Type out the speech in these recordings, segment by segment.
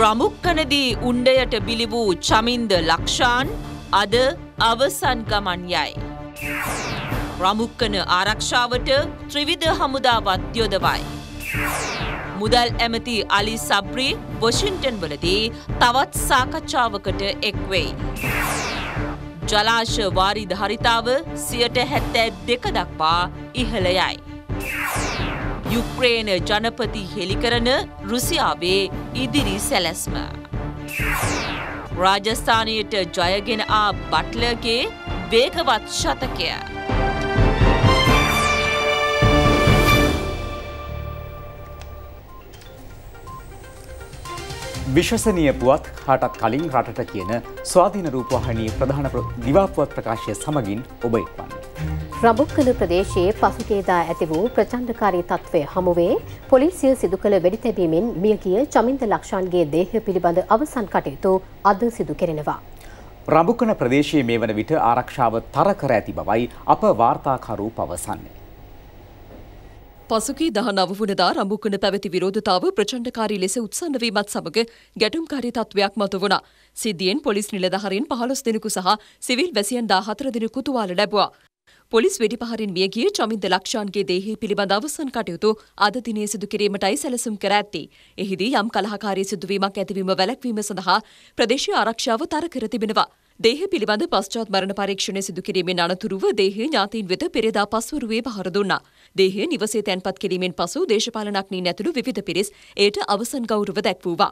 රමුක්කනදී උණ්ඩයට බිලි වූ චමින්ද ලක්ෂාන් අද අවසන් ගමන් යයි. රමුක්කන ආරක්ෂාවට ත්‍රිවිධ හමුදාවත් යොදවයි. මුදල් ඇමති අලි සබ්‍රී වොෂින්ටන් වලදී තවත් සාකච්ඡාවකට එක්වෙයි. ජලාශ වාරිද හරිතාව සියට හැත්තෑ දෙක දක්වා ඉහළයයි. යුක්්‍රේන ජනපති හෙළිකරන රුසියාවේ ඉදිරි සැලැස්ම. රාජස්ථානයට ජයගෙන ආ බට්ලගේ වේගවත් ශතකය. විශ්වසනීය පුවත් හටත් කලින් රටට කියන ස්වාධීන රූපවාහිනී ප්‍රධාන දිවාපුවත් ප්‍රකාශය සමගින් ඔබ එක්වන්නේ. රඹුක්කන ප්‍රදේශයේ පසුකේදා ඇති වූ ප්‍රචණ්ඩකාරී තත්ත්වය හමුවේ පොලිසිය සිදු කළ වෙඩිතැබීමෙන් මියගිය චමින්ද ලක්ෂාන්ගේ දේහය පිළිබඳ අවසන් කටයුතු අද සිදු කෙරෙනවා. රඹුකන ප්‍රදේශයේ මේ වන විට ආරක්ෂාව තර කර ඇති බවයි අප වාර්තාකරු පවසන්නේ. පසුකී දහ නවවනදා රඹුකන පැවති විරෝධතාව ප්‍රචණ්ඩකාරී ලෙස උත්සන්න වීමත් සමග ගැටුම්කාරී තත්ත්වයක් මතු වුණා. සිද්ධියෙන් පොලිස් නිලධහරින් පහළොස් දෙනෙකු සහ සිවිල් වැසියන් දාහතර දෙනෙකු තුවාල ලැබුවා. පොලිස් වෙඩිපහරින් මිය ගිය චමින්ද ලක්ෂාන්ගේ දේහය පිළිබඳ අවසන් කටයුතු අද දිනේ සිදු කිරීමටයි සැලසුම් කර ඇත්තේ. එහිදී යම් කලහකාරී සිදුවීමක් ඇතිවීම වැළැක්වීම සඳහා ප්‍රදේශීය ආරක්ෂාව තර කර තිබෙනවා. දේහ පිළිබඳ පශ්චාත් මරණ පරීක්ෂණය සිදු කිරීමෙන් අනතුරුව දේහය ඥාතීන් වෙත පෙරදා පස්වරුවේ පහර දුන්නා. දේහය නිවසේ තැන්පත් කිරීමෙන් පසු දේශපාලනඥයින් ඇතුළු විවිධ පිරිස් එයට අවසන් ගෞරව දැක්වුවා.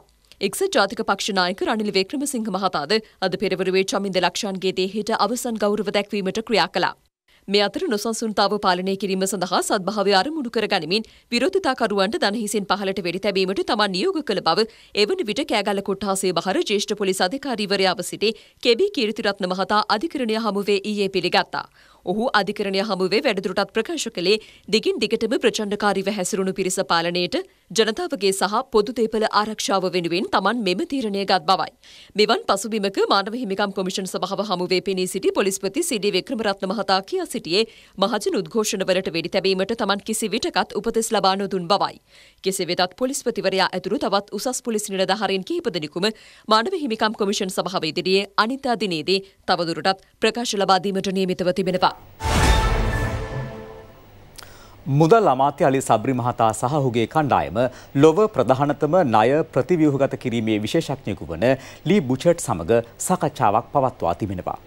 එක්සත් ජාතික පක්ෂ නායක රනිල් වික්‍රමසිංහ මහතාද අද පෙරවරුවේ චමින්ද ලක්ෂාන්ගේ දේහයට අවසන් ගෞරව දැක්වීමට ක්‍රියා කළා. මේ අතර නොසන්සුන්තාව පාලනය කිරීම සඳහා සත්භාවය අරමුණු කරගනිමින් විරෝධතාකරුවන්ට දනහිසින් පහලට වෙඩි තැබීමට තමන් නියෝග කළ බව එවන විට කෑගල්ල කොට්ටාසේ බහර ජේෂ්ඨ පොලිස් අධිකාරීවරයාව සිටි කෙබී කීර්තිරත්න මහතා අධිකරණය හමුවේ ඊයේ පිළිගත්තා. ඔහු අධිකරණය හමුවේ වැඩදුරටත් ප්‍රකාශ කළේ දිගින් දිගටම ප්‍රචණ්ඩකාරීව හැසිරුණු පිරිස පාලනයට ජනතාවගේ සහ පොදු දේපල ආරක්ෂාව වෙනුවෙන් තමන් මෙම තීරණය ගත් බවයි. මෙවන් පසුබිමක මානව හිමිකම් කොමිෂන් සභාව හමුවේ පෙනී සිටි පොලිස්පති සීඩී වික්‍රමරත්න මහතා කියා සිටියේ මහජන උද්ඝෝෂණවලට වෙඩි තැබීමට තමන් කිසි විටකත් උපදෙස් ලබා නොදුන් බවයි. කෙසේ වෙතත් පොලිස්පතිවරයා ඇතුළු තවත් උසස් පොලිස් නිලධාරීන් කිහිප දෙනෙකුම මානව හිමිකම් කොමිෂන් සභාව ඉදිරියේ අනිතා දිනේදී තවදුරටත් ප්‍රකාශ ලබා දීමට නියමිතව තිබෙනවා. වුණා. මුදල් අමාත්‍ය අලි සබ්‍රි මහතා සහ ඔහුගේ කණ්ඩායම ලොව ප්‍රධානතම ණය ප්‍රතිව්‍යුහගත කිරීමේ විශේෂඥයෙකු වන ලී බුචට් සමග සාකච්ඡාවක් පවත්වා තිබෙනවා.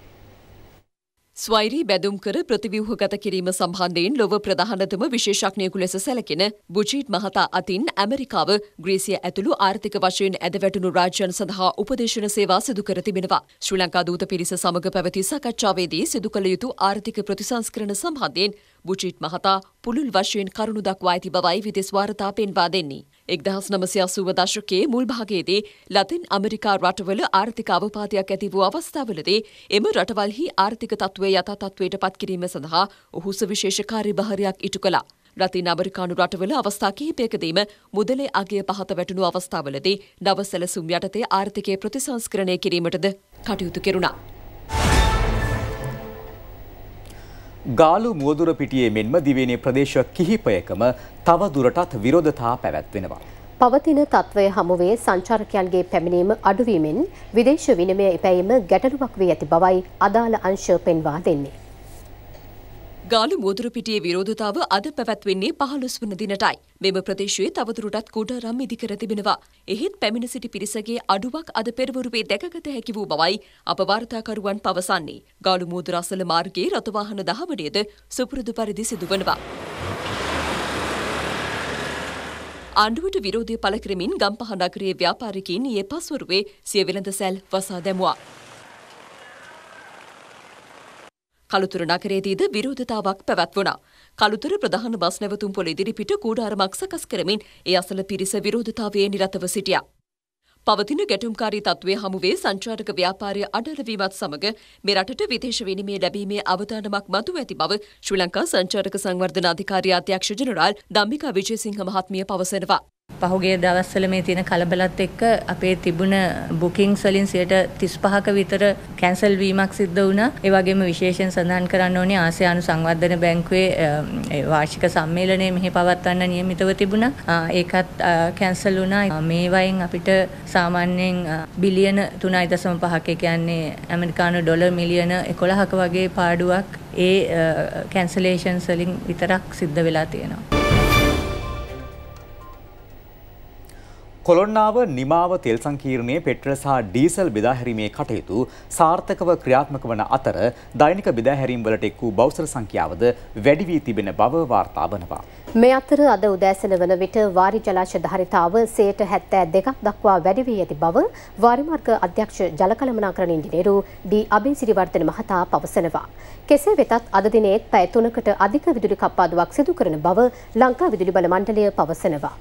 ස්වෛරී බැදුම්කර ප්‍රතිව්‍යූහගත කිරීම සම්බන්ධයෙන් ලොව ප්‍රධානතම විශේෂඥයෙකු ලෙස සැලකෙන බුජීට් මහතා අතින් ඇමරිකාව ග්‍රීසිය ඇතුළු ආර්ථික වශයෙන් ඇදවැටුණු රාජ්‍යයන් සඳහා උපදේශන සේවා සිදු කර තිබෙනවා. ශ්‍රී ලංකා දූත පිරිස සමග පැවති සාකච්ඡාවේදී සිදු කළ යුතු ආර්ථික ප්‍රතිසංස්කරණ සම්බන්ධයෙන් බුජීට් මහතා පුළුල් වශයෙන් කරුණු දක්වා ඇති බවයි විදෙස් වාර්තා පෙන්වා දෙන්නේ. එක්දහස් නමසියාසුව දශකයේ මුල්භාගයේදී ලතින් අමරිකා රටවල ආර්ථික අවපාතයක් ඇති වූ අවස්ථාවලදී එම රටවල්හි ආර්ථික තත්ත්වය යථතත්වයට පත්කිරීම සඳහා ඔහුස විශේෂකාරි භහරයක් ඉටු කලා. රතින් අමරිකානු රටවල අවස්ථා කිහිපයකදීම මුදලේ අගේ පහත වැටුණු අවස්ථාවලදී නව සැලසුම් යටතේ ආර්ථිකය ප්‍රතිසංස්කරණය කිරීමටද කටයුතු කෙරුණා. ගාලු මුවදුර පිටියේ මෙන්ම දිවයිනේ ප්‍රදේශ කිහිපයකම තව දුරටත් විරෝධතා පැවැත්වෙනවා. පවතින තත්ත්වය හමුවේ සංචාරකයන්ගේ පැමිණීම අඩුවීමෙන් විදේශ විනිමය එපැයීම ගැටලුවක් වී ඇති බවයි අදාළ අංශ පෙන්වා දෙන්නේ. ගාලු මුවදුරපිටියේ විරෝධතාව අද පැවැත්වෙන්නේ පහළොස් වන දිනටයි. මෙම ප්‍රදේශයේ තවදුරටත් කුඩාරම් ඉදිකර තිබෙනවා. එහෙත් පැමිණ සිටි පිරිසගේ අඩුවක් අද පෙරවරුවේ දැකගත හැකි වූ බවයි අප වාර්තාකරුවන් පවසන්නේ. ගාලු මුවදුර අසල මාර්ගයේ රථවාහන දහවඩයද සුපුරුදු පරිදි සිදුවනවා. ආණ්ඩුවට විරෝධය පළ කරමින් ගම්පහ නගරයේ ව්‍යාපාරිකයින් ඊයේ පස්වරුවේ සිය වෙළඳ සැල් වසා දැමුවා. කළුතුර නගරයේදීද විරෝධතාවක් පැවැත්වුණා. කළුතුර ප්‍රධාන බස් නැවතුම් පොළ ඉදිරිපිට කූඩාරමක් සකස් කරමින් ඒ අසල පිරිස විරෝධතාවයේ නිරතව සිටියා. පවතින ගැටුම්කාරී තත්ත්වය හමුවේ සංචාරක ව්‍යාපාරය අඩලවීමත් සමග මේ රටට විදේශ විනිමය ලැබීමේ අවදානමක් මතුව ඇති බව ශ්‍රී ලංකා සංචාරක සංවර්ධන අධිකාරිය අධ්‍යක්ෂ ජෙනරාල් දම්බිකා විජේසිංහ මහත්මිය පවසනවා. පහුගේ දවස්වල මේ තියෙන කලබලත් එක්ක අපේ තිබුණ බුකින්ග්ස් වලින් 35ක විතර කැන්සල් වීමක් සිද්ධ වුණා. ඒ වගේම විශේෂයෙන් සඳහන් කරන්න ඕනේ ආසියානු සංවර්ධන බැංකුවේ වාර්ෂික සම්මේලනය මෙහි පවත්වන්න නියමිතව තිබුණා. ඒකත් කැන්සල් වුණා. මේ වයින් අපිට සාමාන්‍යයෙන් බිලියන 3.5ක කියන්නේ ඇමරිකානු ඩොලර් මිලියන 11ක වගේ පාඩුවක් ඒ කැන්සලේෂන්ස් වලින් විතරක් සිද්ධ වෙලා තියෙනවා. කොළොන්නාව නිමාව තෙල් සංකීර්ණයේ පෙට්‍රල් සහ ඩීසල් බෙදාහැරීමේ කටයුතු සාර්ථකව ක්‍රියාත්මක වන අතර දෛනික බෙදාහැරීම් වලට එක් වූ බෞසර සංඛ්‍යාවද වැඩි වී තිබෙන බව වාර්තා වනවා. මේ අතර අද උදෑසන වන විට වාරි ජලාශ ධාරිතාව 72ක් දක්වා වැඩි වී ඇති බව වාරි මාර්ග අධ්‍යක්ෂ ජල කළමනාකරණ ඉංජිනේරු ඩී අබේසිරිවර්ධන මහතා පවසනවා. කෙසේ වෙතත් අද දිනේත් පැය 3කට අධික විදුලි කප්පාදුවක් සිදු කරන බව ලංකා විදුලි බල මණ්ඩලය පවසනවා.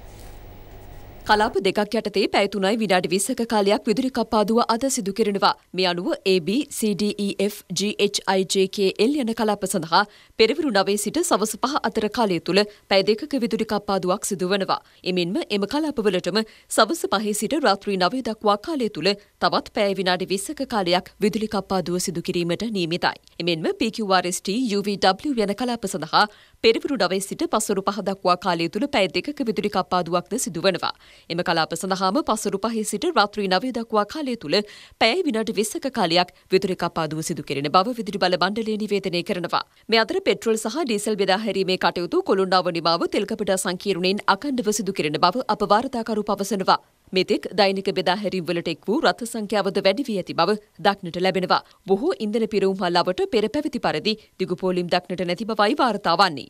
කලාප දෙකක් යටතේ පැය 3යි විනාඩි 20ක කාලයක් විදුලි කප්පාදුව අද සිදු කෙරෙනවා. මේ අනුව AB CDEF GHIJKL යන කලාප සඳහා පෙරවරු 9 සිට සවස 5 අතර කාලය තුල පැය දෙකක විදුලි කප්පාදුවක් සිදු වෙනවා. එමෙන්ම එම කලාපවලටම සවස 5 සිට රාත්‍රී 9 දක්වා කාලය තුල තවත් පැය විනාඩි 20ක කාලයක් විදුලි කප්පාදුව සිදු කිරීමට නියමිතයි. එමෙන්ම PQRST UVW යන කලාප සඳහා පෙරවරු නවය සිට පසරු පහ දක්වා කාලය තුළ පැය දෙකක විදුලි කප්පාදුවක්ද සිදුවනවා. එම කලාප සඳහාම පසරු පහේ සිට රාත්‍රී නවය දක්වා කාලය තුළ පැය විනාඩි විස්සක කාලයක් විදුලි කප්පාදුව සිදු කෙරෙන බව විදුලි බල මණ්ඩලය නිවේදනය කරනවා. මේ අතර පෙට්‍රල් සහ ඩීසල් බෙදා හැරීමේ කටයුතු කොළුණාව නිමාව තෙල්කපිට සංකීර්ණයෙන් අකණ්ඩව සිදු කෙරෙන බව අප වාර්තාකරු පවසනවා. මෙතෙක් දෛනික බෙදාහැරීම් වලට එක් වූ රථ සංඛ්‍යාවද වැඩි වී ඇති බව දක්නට ලැබෙනවා. බොහෝ ඉන්ධන පිරවුම් හල්ලාවට පෙර පැවති පරිදි දිගුපෝලීම් දක්නට නැති බවයි වාර්තා වන්නේ.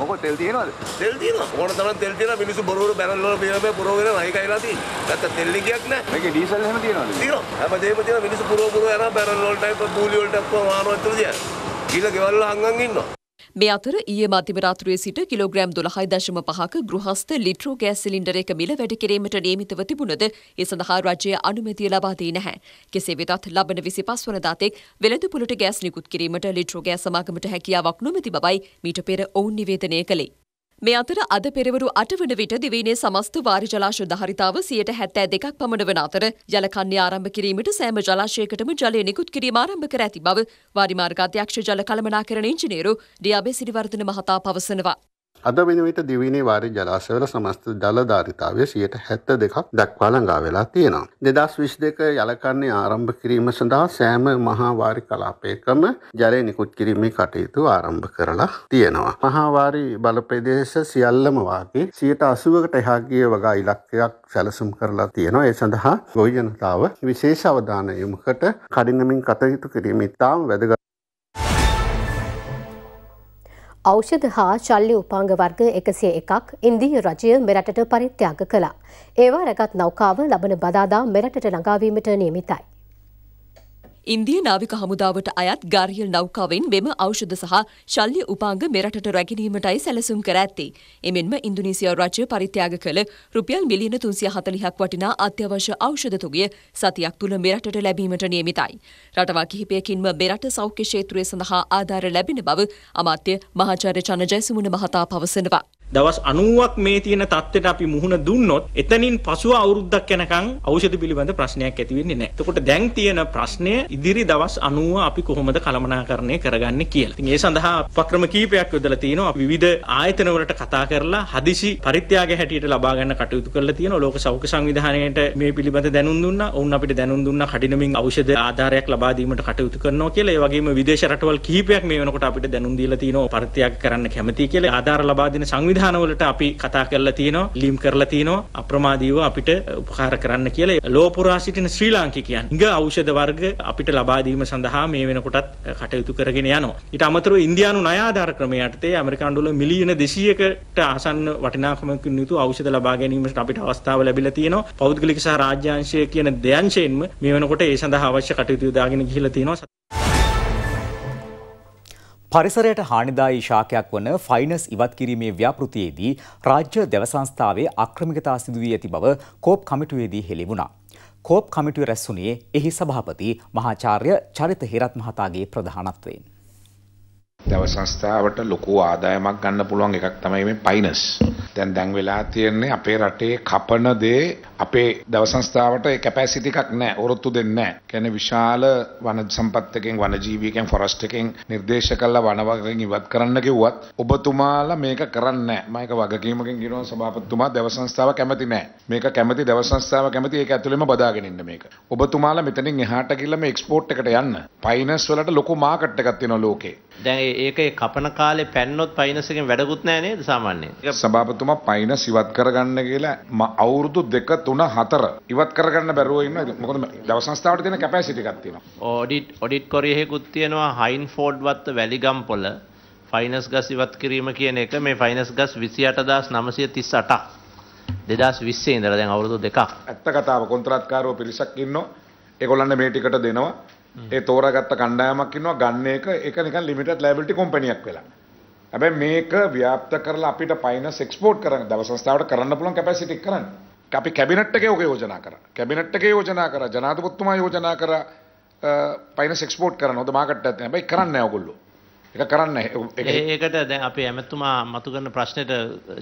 මොක තෙල් තියෙනවද? තෙල් තියෙනවා. ඕන තරම් තෙල් තියෙනවා. මිනිස්සු බොරවරු බැලල් වල පියවෙ පුරවගෙන රයි කයිලා තියෙනවා. නැත්නම් තෙල් ලිගයක් නැහැ. මේකේ ඩීසල් එහෙම තියෙනවද? තියෙනවා. හැමදේම තියෙනවා. මිනිස්සු පුරව පුරව යනවා බැරල් වලට, කූලි වලට ඔක්කොම මානවත් තුල දියන. ගිහලා ගෙවල් වල හංගන් ඉන්නවා. මේ අතර ඊයේ මධ්‍යම රාත්‍රියේ සිට කිලෝග්‍රෑම් 12.5ක ගෘහස්ත ලිට්‍රෝ ගෑස් සිලින්ඩර එක මිල වැඩි කිරීමට නියමිතව තිබුණද ඒ සඳහා රජය අනුමැතිය ලබා දී නැහැ. කෙසේ වෙතත් ලබන 25 වනදා තෙක් වෙළඳපොළට ගෑස් නිකුත් කිරීමට ලිට්‍රෝ ගෑස් සමාගමට හැකියාවක් නොමැති බවයි මීට පෙර ඔවුන් නිවේදනය කළේ. මේ අතර අද පෙරවරු අටවන විට දිවයිනේ සමස්ත වාරි ජලාශ ධාරිතාව සියයට හැත්තෑ දෙකක් පමණ වන අතර ජලකන්නේ ආරම්භ කිරීමට සෑම ජලාශයකටම ජලය නිකුත් කිරීම ආරම්භ කර ඇති බව වාරිමාර්ග අධ්‍යක්ෂ ජල කළමනාකරණ ඉංජිනේරු ඩියාබේ සිරිවර්ධන මහතා පවසනවා. අද වෙනුවට දිවිනේ වාරි ජලාශවල සමස්ත ජලධාරිතාවය සියයට හැත්ත දෙකක් දක්වා ළඟා වෙලා තියෙනවා. දෙදස් විශ් දෙක යලකන්නේ ආරම්භ කිරීම සඳහා සෑම මහාවාරි කලාපයකම ජලය නිකුත් කිරීමේ කටයුතු ආරම්භ කරලා තියෙනවා. මහාවාරි බලප්‍රදේශ සියල්ලම වාගේ සියයට අසුවකට එහාගිය වගා ඉලක්කයක් සැලසුම් කරලා තියෙනවා. ඒ සඳහා ගොවිජනතාව විශේෂ අවධානය යොමුකට කඩිනමින් කටයුතු කිරීම ඉතාම වැදගත් ඖෂධ හා ශල්්‍ය උපාංග වර්ග එකසිය එකක් ඉන්දී රජය මෙරටට පරිත්‍යාග කළා. ඒවා රැගත් නෞකාව ලබන බදාදා මෙරටට ළඟාවීමට නියමිතයි. ඉන්දිය නාවික හමුදාවට අයත් ගාරියල් නෞකාවෙන් මෙම ඖෂධ සහ ශල්්‍ය උපාංග මෙරටට රැගෙනීමටයි සැලසුම් කර ඇත්තේ. එමෙන්ම ඉන්දුනීසියා රජය පරිත්‍යාග කළ රුපියල් මිලියන 340ක් වටිනා අත්‍යවශ්‍ය ඖෂධ තුගය සතියක් තුල මෙරටට ලැබීමට නියමිතයි. රටවල් කිහිපයකින්ම මෙරට සෞඛ්‍ය ක්ෂේත්‍රය සඳහා ආධාර ලැබෙන බව අමාත්‍ය මහාචාර්ය චනජයසුමන මහතා පවසනවා. දවස් 90ක් මේ තියෙන தත්ත්වයට අපි මුහුණ දුන්නොත් එතනින් පසුව අවුරුද්දක් යනකම් ඖෂධ පිළිබඳ ප්‍රශ්නයක් ඇති වෙන්නේ නැහැ. එතකොට දැන් තියෙන ප්‍රශ්නය ඉදිරි දවස් 90 අපි කොහොමද කළමනාකරණය කරගන්නේ කියලා. ඉතින් ඒ සඳහා උපක්‍රම කීපයක් යොදලා තිනවා. විවිධ ආයතන වලට කතා කරලා හදිසි පරිත්‍යාග හැටියට ලබා ගන්න කටයුතු කරලා තිනවා. ලෝක සෞඛ්‍ය සංවිධානයට මේ පිළිබඳ දැනුම් දුන්නා. ඔවුන් අපිට දැනුම් දුන්නා කඩිනමින් ඖෂධ ආධාරයක් ලබා දීමට කටයුතු කරනවා කියලා. ඒ වගේම විදේශ රටවල් කිහිපයක් මේ වෙනකොට අපිට දැනුම් දීලා තිනවා පරිත්‍යාග කරන්න කැමතියි කියලා. ආධාර ලබා දෙන සංවිධාන ස්ථානවලට අපි කතා කරලා තියෙනවා ලිම් කරලා තියෙනවා අප්‍රමාදීව අපිට උපකාර කරන්න කියලා ලෝපුරා සිටින ශ්‍රී ලාංකිකයන් ඉඟ ඖෂධ වර්ග අපිට ලබා දීම සඳහා මේ වෙනකොටත් කටයුතු කරගෙන යනවා ඊට අමතරව ඉන්දියානු ණය ආධාර ක්‍රමය යටතේ ඇමරිකානු ඩොලර් මිලියන 200කට ආසන්න වටිනාකමකින් යුතු ඖෂධ ලබා ගැනීමට අපිට අවස්ථාව ලැබිලා තියෙනවා පෞද්ගලික සහ රාජ්‍යාංශය කියන දෙයංශයෙන්ම මේ වෙනකොට ඒ සඳහා අවශ්‍ය කටයුතු යොදාගෙන ගිහිලා තියෙනවා පරිසරයට හානිදායි ශාකයක් වන ෆයිනස් ඉවත් කිරීමේ ව්‍යාපෘතියේදී රාජ්‍ය දෙවසංස්ථාවේ අක්‍රමිකතා සිදුවී ඇති බව කෝප් කමිටුවේදී හෙළි වුණා. කෝප් කමිටුව රැස්වුණේ එහි සභාපති මහාචාර්ය චරිත හිරත් මහතාගේ ප්‍රධානත්වයෙන්. දව සංස්ථාවට ලොකු ආදායමක් ගන්න පුළුවන් එකක් තමයි මේ පයිනස්. දැන් දැන් වෙලා තියෙන්නේ අපේ රටේ කපන දේ අපේ දව සංස්ථාවට ඒ කැපැසිටි එකක් නැහැ. ඔරොත්තු දෙන්නේ නැහැ. කියන්නේ විශාල වන සම්පත් එකෙන් වනජීවීකෙන් ෆොරස්ට් එකෙන් නිර්දේශ කළ වනවගකෙන් ඉවත් කරන්න කිව්වත් ඔබතුමාලා මේක කරන්නේ නැහැ. මම ඒක වගකීමකින් කියනවා සභාපතිතුමා දව සංස්ථාව කැමති නැහැ. මේක කැමති දව සංස්ථාව කැමති ඒක ඇතුළෙම බදාගෙන ඉන්න මේක. ඔබතුමාලා මෙතනින් එහාට ගිහලා මේ එක්ස්පෝට් එකට යන්න. ෆයිනන්ස් වලට ලොකු මාකට් එකක් තියෙනවා ලෝකේ. දැන් ඒක කපන කාලේ පැන්නොත් පයිනසකින් වැඩකුත් නෑ නේද සාමාන්‍යයෙන්. සභාපතිතුමා පයිනස් ඉවත් කරගන්න කියලා ම අවුරුදු 2 3 4 ඉවත් කරගන්න බැරුව ඉන්න මොකද දවස් සංස්ථාවට තියෙන කැපැසිටි එකක් තියෙනවා. ඔඩිට් ඔඩිට් කොරියෙකුත් තියෙනවා හයින් ෆෝඩ් වත්ත වැලිගම් පොළ ෆයිනස් ගස් ඉවත් කිරීම කියන එක මේ ෆයිනස් ගස් 28938ක් 2020 ඉඳලා දැන් අවුරුදු දෙකක් ඇත්ත කතාව කොන්ත්‍රාත්කාරව පිරිසක් ඉන්නවා ඒගොල්ලන්ට මේ ටිකට දෙනවා ඒ තෝරගත්ත කණ්ඩායමක් ඉන්නවා ගන්න එක ඒක නිකන් ලිමිටඩ් ලයබිලිටි කම්පැනියක් වෙලා. හැබැයි මේක ව්‍යාප්ත කරලා අපිට ෆයිනන්ස් එක්ස්පෝර්ට් කරන්න දව සංස්ථාවට කරන්න පුළුවන් කැපැසිටි කරන්න. අපි කැබිනට් එකේ ඔක යෝජනා කරා. කැබිනට් එකේ යෝජනා කරා. ජනාධිපතිතුමා යෝජනා කරා ෆයිනන්ස් එක්ස්පෝර්ට් කරන්න. හොඳ මාකට් එකක් හැබැයි කරන්නේ නැහැ ඔයගොල්ලෝ. එක කරන්න ඒකට දැන් අපේ ඇමැත්තුමා මතු කරන ප්‍රශ්නයට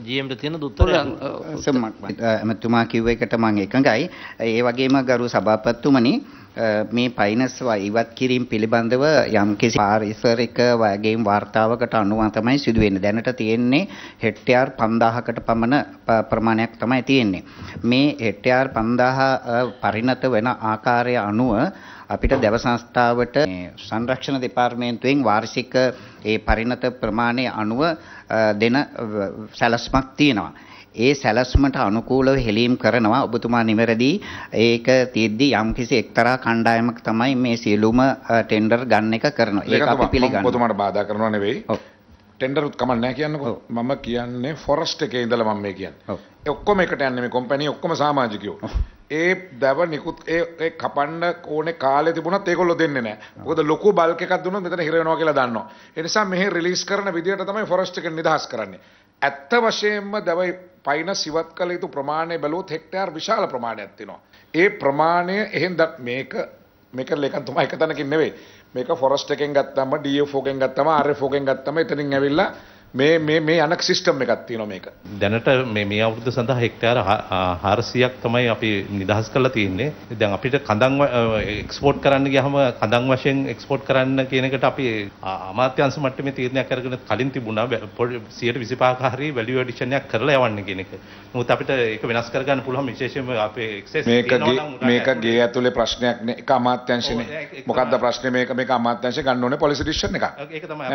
ජීම්ට තියෙන දුත්තර ඇමැත්තුමා කිව්ව එකට මං එකඟයි ඒ වගේම ගරු සභාපත්තුමනි මේ පයිනස් ඉවත් කිරීම පිළිබඳව යම්කිසි පාරිසරික වගේම් වාර්තාවකට අනුව තමයි සිදු වෙන්නේ. දැනට තියෙන්නේ හෙක්ටයාර් 5000කට පමණ ප්‍රමාණයක් තමයි තියෙන්නේ. මේ හෙක්ටයාර් 5000 පරිණත වෙන ආකාරය අනුව අපිට දැව සංස්ථාවට සංරක්ෂණ දෙපාර්තමේන්තුවෙන් වාර්ෂික ඒ පරිණත ප්‍රමාණය අනුව දෙන සැලැස්මක් තියෙනවා. ඒ සැලැස්මට අනුකූලව හෙලීම් කරනවා ඔබතුමා නිවැරදි ඒක තියෙද්දි යම්කිසි එක්තරා කණ්ඩායමක් තමයි මේ සියලුම ටෙන්ඩර් ගන්න එක කරනවා ඒක අපි පිළිගන්නවා ඔබතුමාට බාධා කරනවා නෙවෙයි ටෙන්ඩර් උත් කමක් නැහැ කියන්නකෝ මම කියන්නේ ෆොරස්ට් එකේ ඉඳලා මම මේ කියන්නේ ඒ ඔක්කොම එකට යන්නේ මේ කම්පැනි ඔක්කොම සමාජිකයෝ ඒ දැව නිකුත් ඒ කපන්න ඕනේ කාලේ තිබුණත් ඒගොල්ලෝ දෙන්නේ නැහැ. මොකද ලොකු බල්ක් එකක් දුන්නොත් මෙතන හිර වෙනවා කියලා දන්නවා. ඒ නිසා මෙහි රිලීස් කරන විදියට තමයි ෆොරෙස්ට් එක නිදහස් කරන්නේ. ඇත්ත වශයෙන්ම දැවයි පයින සිවත් කළ යුතු ප්‍රමාණය බැලූ හෙක්ටයාර් විශාල ප්‍රමාණයක් තිනවා. ඒ ප්‍රමාණය එහෙන් දත් මේක මේක ලේකන් තුමා එක තැනකින් නෙවෙයි මේක ෆොරස්ට එකෙන් ගත්තම ඩියෝෆෝකෙන් ගත්තම ආර්ෆෝකෙන් ගත්තම එතනින් ඇවිල්ලා මේ මේ මේ යන සිස්ටම් එකක් තියෙනවා මේක. දැනට මේ මේ අවුරුද්ද සඳහා හෙක්ටයාර 400ක් තමයි අපි නිදහස් කරලා තියෙන්නේ. දැන් අපිට කඳන් එක්ස්පෝර්ට් කරන්න ගියාම කඳන් වශයෙන් එක්ස්පෝර්ට් කරන්න කියන එකට අපි අමාත්‍යාංශ මට්ටමේ තීරණයක් අරගෙන කලින් තිබුණා 125ක හරි වැලියු ඇඩිෂන් එකක් කරලා යවන්න කියන එක. නමුත් අපිට ඒක වෙනස් කරගන්න පුළුවන් විශේෂයෙන්ම අපේ එක්සෙස් මේක මේක ගේ ඇතුලේ ප්‍රශ්නයක් නේ. ඒක අමාත්‍යාංශනේ. මොකක්ද ප්‍රශ්නේ මේක මේක අමාත්‍යාංශය ගන්න ඕනේ පොලිසි ඩිසිෂන් එකක්.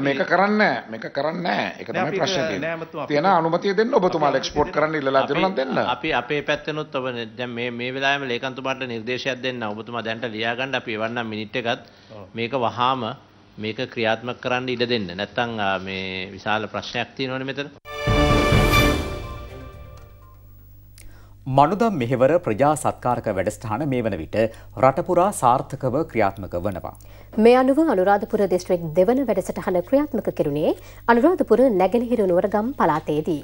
මේක කරන්නේ නැහැ. මේක කරන්නේ නැහැ. ඒක තමයි ප්‍රශ්නේ. තියෙන අනුමතිය දෙන්න ඔබතුමා එක්ස්පෝට් කරන්න ඉල්ලලා දෙනවා නම් දෙන්න. අපි අපේ පැත්තෙනුත් ඔබ දැන් මේ මේ වෙලාවෙම ලේකම්තුමාට නිර්දේශයක් දෙන්න. ඔබතුමා දැන්ට ලියාගන්න අපි එවන්නම් මිනිත් එකත් මේක වහාම මේක ක්‍රියාත්මක කරන්න ඉඩ දෙන්න. නැත්තම් මේ විශාල ප්‍රශ්නයක් තියෙනවනේ මෙතන. මනුදම් මෙහෙවර ප්‍රජා සත්කාරක වැඩස්ථාන මේ වන විට රටපුරා සාර්ථකව ක්‍රියාත්මක වනවා. මේ අනුව අනුරාධපුර දිස්ත්‍රික් දෙවන වැඩසටහන ක්‍රියාත්මක කෙරුණේ අනුරාධපුර නැගෙනහිර නුවරගම් පලාතේදී.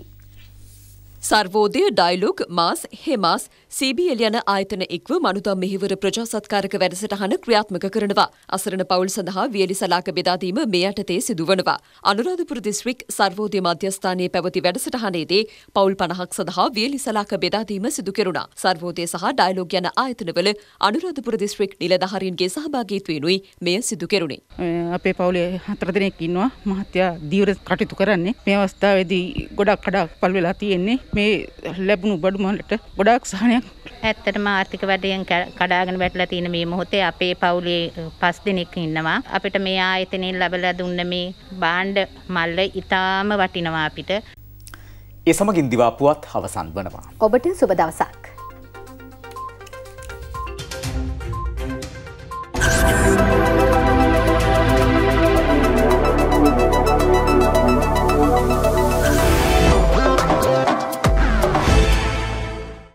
සර්වෝධය ඩයිලොග් මාස් හෙමස් CBL යන ආයතන එක්ව මනුදම් මෙහිවර ප්‍රජාසත්කාරක වැඩසටහන ක්‍රියාත්මක කරනවා. අසරණ පවුල් සඳහා වියලි සලාක බෙදාදීම මේ යටතේ සිදුවනවා. අනුරාධපුර දිස්ත්‍රික් සර්වෝධය මධ්‍යස්ථානයේ පැවති වැඩසටහනේදී පවුල් 50ක් සඳහා වියලි සලාක බෙදාදීම සිදු කෙරුණා. සර්වෝධය සහ ඩයිලොග් යන ආයතනවල අනුරාධපුර දිස්ත්‍රික් නිලධාරීන්ගේ සහභාගීත්වයෙන්ුයි මෙය සිදු කෙරුණේ. අපේ පවුලේ හතර දෙනෙක් ඉන්නවා. මහත්තයා දීවර කටයුතු කරන්නේ. මේ අවස්ථාවේදී ගොඩක් කඩක් පල් වෙලා තියෙන්නේ. මේ ලැබුණු බඩුමලට ගොඩාක් සහනයක් ඇත්තටම ආර්ථික වැඩයෙන් කඩාගෙන වැටලා තියෙන මේ මොහොතේ අපේ පවුලේ පස් දෙනෙක් ඉන්නවා අපිට මේ ආයතනයෙන් ලැබලා දුන්න මේ බාණ්ඩ මල්ල ඊටාම වටිනවා අපිට ඒ සමගින් දිවාපුවත් අවසන් වනවා ඔබට සුබ දවසක්